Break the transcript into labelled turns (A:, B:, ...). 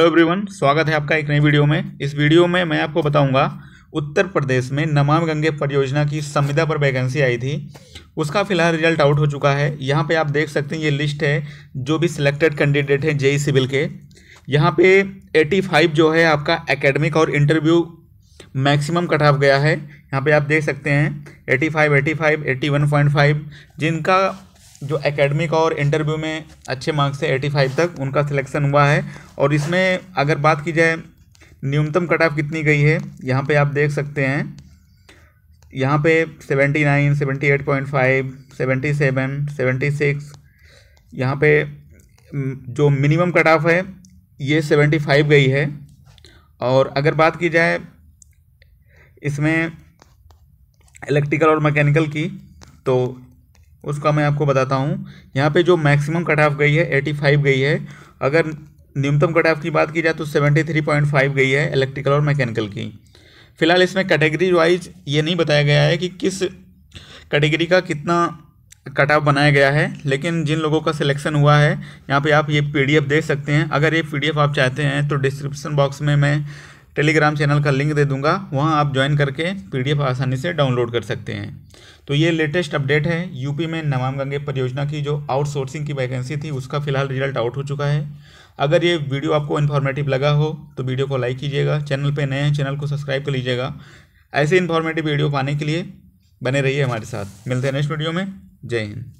A: hello everyone स्वागत है आपका एक नई वीडियो में इस वीडियो में मैं आपको बताऊंगा उत्तर प्रदेश में नमामि गंगे परियोजना की संविदा पर वैकेंसी आई थी उसका फिलहाल रिजल्ट आउट हो चुका है यहाँ पे आप देख सकते हैं ये लिस्ट है जो भी सिलेक्टेड कैंडिडेट हैं जेई सिविल e e के यहाँ पे 85 जो है आपका एकेडमिक और इंटरव्यू मैक्सिमम कट ऑफ गया है यहाँ पे आप देख सकते हैं 85, 85, 81.5 जिनका जो एकेडमिक और इंटरव्यू में अच्छे मार्क्स से 85 तक उनका सिलेक्शन हुआ है और इसमें अगर बात की जाए न्यूनतम कट ऑफ कितनी गई है यहाँ पे आप देख सकते हैं यहाँ पे 79, 78.5, 77, 76 यहाँ पे जो मिनिमम कट ऑफ है ये 75 गई है और अगर बात की जाए इसमें इलेक्ट्रिकल और मैकेनिकल की तो उसका मैं आपको बताता हूँ यहाँ पे जो मैक्सिमम कट ऑफ गई है 85 गई है अगर न्यूनतम कट ऑफ की बात की जाए तो 73.5 गई है इलेक्ट्रिकल और मैकेनिकल की फिलहाल इसमें कैटेगरी वाइज ये नहीं बताया गया है कि किस कैटेगरी का कितना कट ऑफ बनाया गया है लेकिन जिन लोगों का सिलेक्शन हुआ है यहाँ पे आप ये पीडीएफ देख सकते हैं अगर ये पीडीएफ आप चाहते हैं तो डिस्क्रिप्शन बॉक्स में मैं टेलीग्राम चैनल का लिंक दे दूंगा वहाँ आप ज्वाइन करके पीडीएफ आसानी से डाउनलोड कर सकते हैं तो ये लेटेस्ट अपडेट है यूपी में नमाम गंगे परियोजना की जो आउटसोर्सिंग की वैकेंसी थी उसका फिलहाल रिजल्ट आउट हो चुका है अगर ये वीडियो आपको इन्फॉर्मेटिव लगा हो तो वीडियो को लाइक कीजिएगा चैनल पर नए हैं चैनल को सब्सक्राइब कर लीजिएगा ऐसे इन्फॉर्मेटिव वीडियो पाने के लिए बने रहिए हमारे साथ मिलते हैं नेक्स्ट वीडियो में जय हिंद